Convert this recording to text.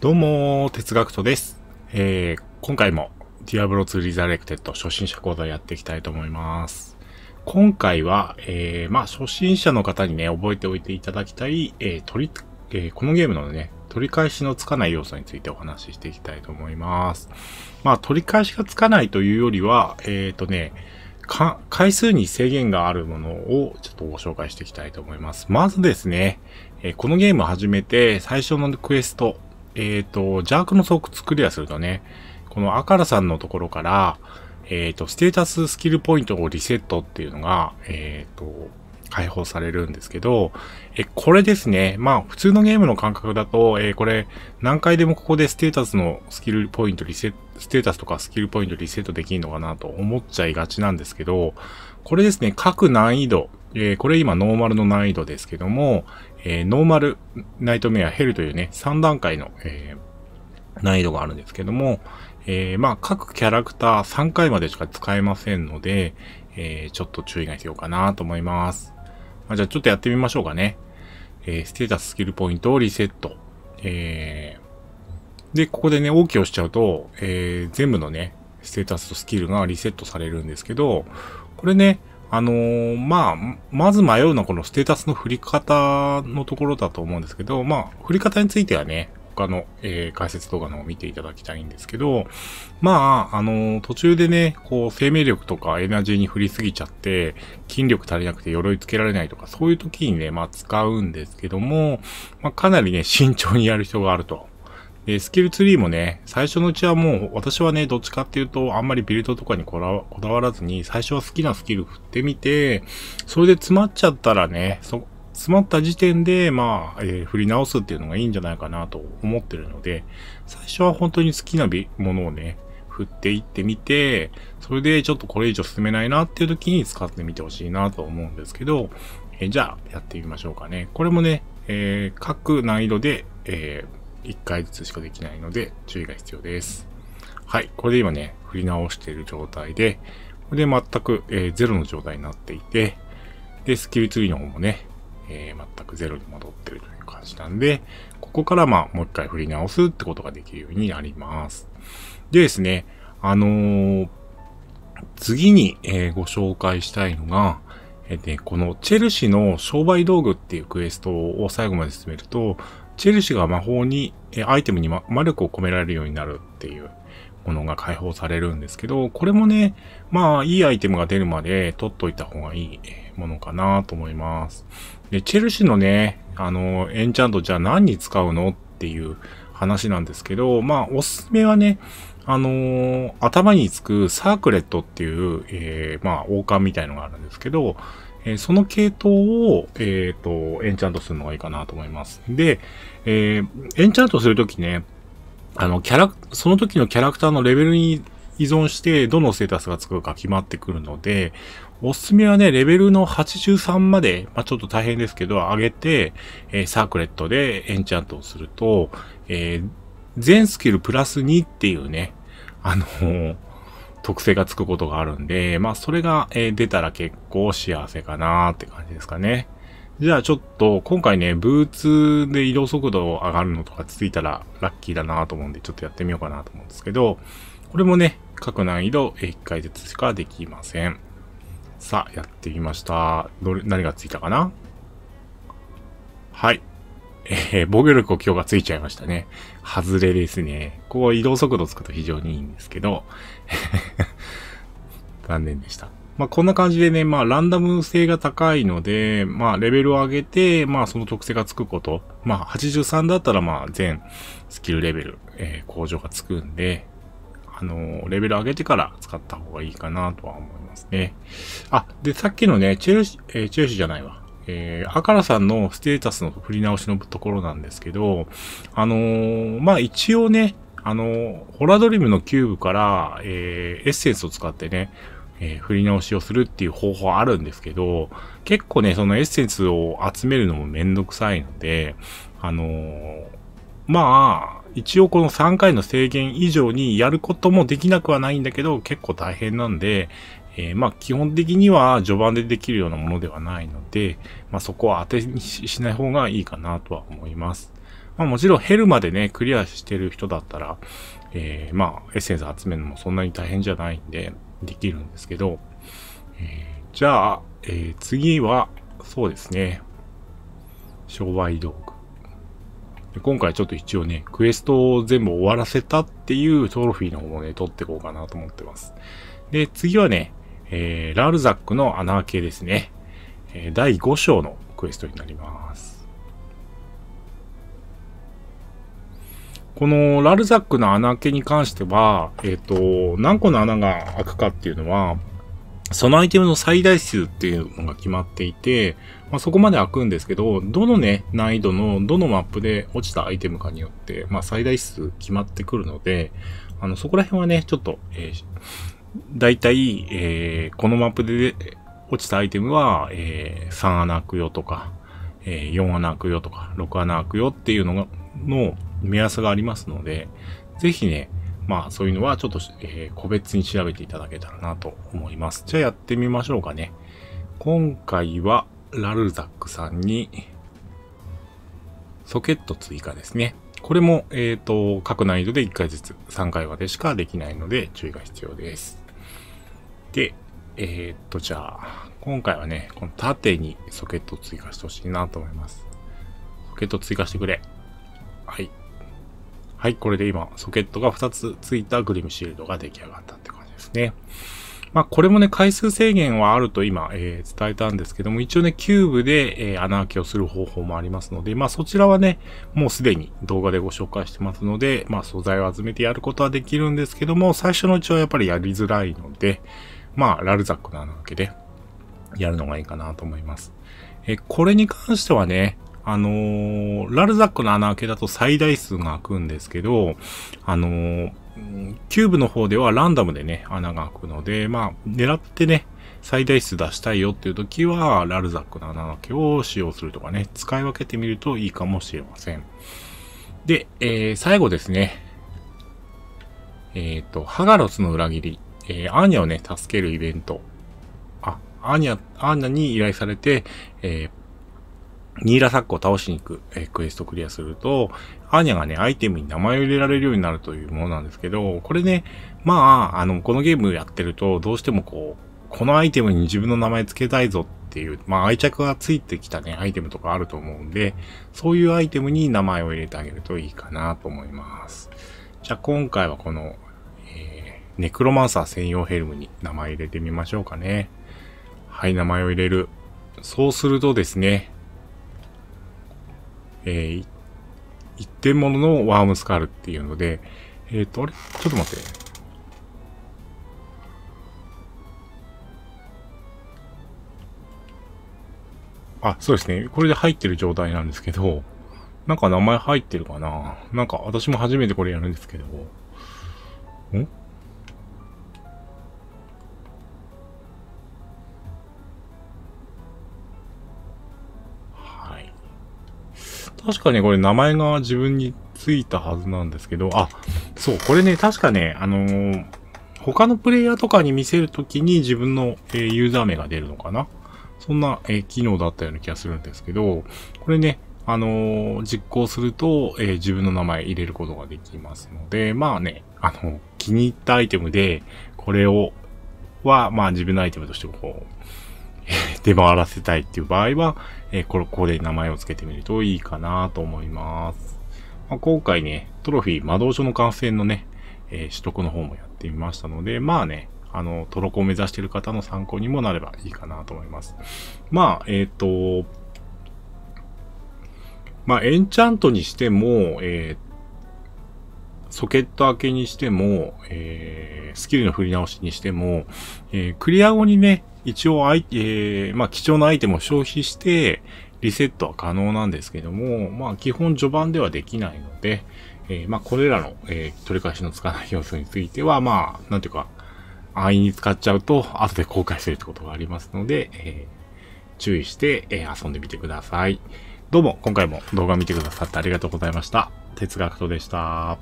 どうも、哲学とです。えー、今回も、ディアブロ2リザレクテッド初心者講座やっていきたいと思います。今回は、えー、まあ、初心者の方にね、覚えておいていただきたい、えー、取り、えー、このゲームのね、取り返しのつかない要素についてお話ししていきたいと思います。まあ、取り返しがつかないというよりは、えっ、ー、とね、か、回数に制限があるものをちょっとご紹介していきたいと思います。まずですね、えー、このゲーム始めて最初のクエスト、えっ、ー、と、邪悪の巣窟クリアするとね、このアカラさんのところから、えっ、ー、と、ステータススキルポイントをリセットっていうのが、えっ、ー、と、解放されるんですけど、え、これですね。まあ、普通のゲームの感覚だと、えー、これ、何回でもここでステータスのスキルポイントリセット、ステータスとかスキルポイントリセットできるのかなと思っちゃいがちなんですけど、これですね、各難易度、えー、これ今ノーマルの難易度ですけども、えー、ノーマル、ナイトメア、ヘルというね、3段階の、えー、難易度があるんですけども、えー、まあ、各キャラクター3回までしか使えませんので、えー、ちょっと注意が必要かなと思います。まあ、じゃあちょっとやってみましょうかね。えー、ステータススキルポイントをリセット。えー、で、ここでね、OK をしちゃうと、えー、全部のね、ステータスとスキルがリセットされるんですけど、これね、あのー、まあ、まず迷うのはこのステータスの振り方のところだと思うんですけど、まあ、振り方についてはね、他の、えー、解説動画の方を見ていただきたいんですけど、まあ、あのー、途中でね、こう、生命力とかエナジーに振りすぎちゃって、筋力足りなくて鎧つけられないとか、そういう時にね、まあ、使うんですけども、まあ、かなりね、慎重にやる必要があると。えスキルツリーもね、最初のうちはもう、私はね、どっちかっていうと、あんまりビルドとかにこだわらずに、最初は好きなスキル振ってみて、それで詰まっちゃったらね、そ、詰まった時点で、まあ、えー、振り直すっていうのがいいんじゃないかなと思ってるので、最初は本当に好きなものをね、振っていってみて、それでちょっとこれ以上進めないなっていう時に使ってみてほしいなと思うんですけど、えー、じゃあ、やってみましょうかね。これもね、えー、各難易度で、えー、1回ずつしかできないので注意が必要です。はい。これで今ね、振り直している状態で、これで全く、えー、ゼロの状態になっていて、で、スキルツリーの方もね、えー、全くゼロに戻ってるという感じなんで、ここからまあもう一回振り直すってことができるようになります。でですね、あのー、次に、えー、ご紹介したいのが、えー、ね、このチェルシーの商売道具っていうクエストを最後まで進めると、チェルシーが魔法に、えアイテムに、魔力を込められるようになるっていうものが解放されるんですけど、これもね、まあ、いいアイテムが出るまで取っといた方がいいものかなと思います。で、チェルシーのね、あの、エンチャントじゃあ何に使うのっていう話なんですけど、まあ、おすすめはね、あのー、頭につくサークレットっていう、えー、まあ、王冠みたいのがあるんですけど、えー、その系統を、えっ、ー、と、エンチャントするのがいいかなと思います。で、えー、エンチャントするときね、あの、キャラ、その時のキャラクターのレベルに依存して、どのステータスがつくか決まってくるので、おすすめはね、レベルの83まで、まあ、ちょっと大変ですけど、上げて、えー、サークレットでエンチャントをすると、えー、全スキルプラス2っていうね、あのー、特性がつくことがあるんで、まあそれが、え出たら結構幸せかなーって感じですかね。じゃあちょっと、今回ね、ブーツで移動速度上がるのとかついたらラッキーだなと思うんで、ちょっとやってみようかなと思うんですけど、これもね、各難易度1回ずつしかできません。さあ、やってみました。どれ、何がついたかなはい。えー、防御力を強化ついちゃいましたね。外れですね。ここ移動速度つくと非常にいいんですけど、残念でした。まあ、こんな感じでね、まあ、ランダム性が高いので、まあ、レベルを上げて、まあ、その特性がつくこと。まあ、83だったら、まあ、全スキルレベル、えー、向上がつくんで、あのー、レベル上げてから使った方がいいかなとは思いますね。あ、で、さっきのね、チェルシー、えー、チェルシーじゃないわ。えー、からさんのステータスの振り直しのところなんですけど、あのー、まあ、一応ね、あのー、ホラドリムのキューブから、えー、エッセンスを使ってね、え振り直しをするっていう方法あるんですけど、結構ね、そのエッセンスを集めるのもめんどくさいので、あのまあ、一応この3回の制限以上にやることもできなくはないんだけど、結構大変なんで、えー、まあ、基本的には序盤でできるようなものではないので、まあ、そこは当てにしない方がいいかなとは思います。まあ、もちろん減るまでね、クリアしてる人だったら、えー、まあ、エッセンス集めるのもそんなに大変じゃないんで、できるんですけど、えー、じゃあ、えー、次は、そうですね、商売道具。今回ちょっと一応ね、クエストを全部終わらせたっていうトロフィーの方もね、取っていこうかなと思ってます。で、次はね、えー、ラールザックの穴開けですね。えー、第5章のクエストになります。このラルザックの穴開けに関しては、えっ、ー、と、何個の穴が開くかっていうのは、そのアイテムの最大数っていうのが決まっていて、まあ、そこまで開くんですけど、どのね、難易度の、どのマップで落ちたアイテムかによって、まあ、最大数決まってくるので、あの、そこら辺はね、ちょっと、えー大体、えー、このマップで落ちたアイテムは、えー、3穴開くよとか、えー、4穴開くよとか、6穴開くよっていうのが、の目安がありますので、ぜひね、まあそういうのはちょっと、えー、個別に調べていただけたらなと思います。じゃあやってみましょうかね。今回はラルザックさんにソケット追加ですね。これも、えっ、ー、と、各難易度で1回ずつ3回までしかできないので注意が必要です。で、えー、っと、じゃあ、今回はね、この縦にソケットを追加してほしいなと思います。ソケット追加してくれ。はい。はい、これで今、ソケットが2つついたグリムシールドが出来上がったって感じですね。まあ、これもね、回数制限はあると今、えー、伝えたんですけども、一応ね、キューブで、えー、穴開けをする方法もありますので、まあ、そちらはね、もうすでに動画でご紹介してますので、まあ、素材を集めてやることはできるんですけども、最初のうちはやっぱりやりづらいので、まあ、ラルザックなわけで、やるのがいいかなと思います。え、これに関してはね、あのー、ラルザックの穴開けだと最大数が開くんですけど、あのー、キューブの方ではランダムでね、穴が開くので、まあ、狙ってね、最大数出したいよっていう時は、ラルザックの穴開けを使用するとかね、使い分けてみるといいかもしれません。で、えー、最後ですね。えっ、と、ハガロスの裏切りえー、アーニャをね、助けるイベント。あ、アーニャ、アーニャに依頼されて、えー、ニーラサックを倒しに行く、えー、クエストクリアすると、アーニャがね、アイテムに名前を入れられるようになるというものなんですけど、これね、まあ、あの、このゲームやってると、どうしてもこう、このアイテムに自分の名前付けたいぞっていう、まあ愛着がついてきたね、アイテムとかあると思うんで、そういうアイテムに名前を入れてあげるといいかなと思います。じゃあ今回はこのネクロマンサー専用ヘルムに名前入れてみましょうかね。はい、名前を入れる。そうするとですね、えー、一点物のワームスカールっていうので、えっ、ー、と、あれちょっと待って。あ、そうですね。これで入ってる状態なんですけど、なんか名前入ってるかななんか私も初めてこれやるんですけど。ん確かね、これ名前が自分についたはずなんですけど、あ、そう、これね、確かね、あのー、他のプレイヤーとかに見せるときに自分の、えー、ユーザー名が出るのかなそんな、えー、機能だったような気がするんですけど、これね、あの実行すると、え自分の名前入れることができますので、まあね、あの、気に入ったアイテムで、これを、は、まあ自分のアイテムとしてこう、出回らせたいっていう場合は、えー、これ、これ名前を付けてみるといいかなと思います。まあ、今回ね、トロフィー、魔導書の感染のね、えー、取得の方もやってみましたので、まあね、あの、トロコを目指してる方の参考にもなればいいかなと思います。まあ、えっ、ー、と、まあ、エンチャントにしても、えー、ソケット開けにしても、えー、スキルの振り直しにしても、えー、クリア後にね、一応、えー、まあ、貴重なアイテムを消費して、リセットは可能なんですけども、まあ、基本序盤ではできないので、えー、まあ、これらの、えー、取り返しのつかない要素については、まあ、なんていうか、安易に使っちゃうと、後で後悔するってことがありますので、えー、注意して、えー、遊んでみてください。どうも、今回も動画見てくださってありがとうございました。哲学とでした。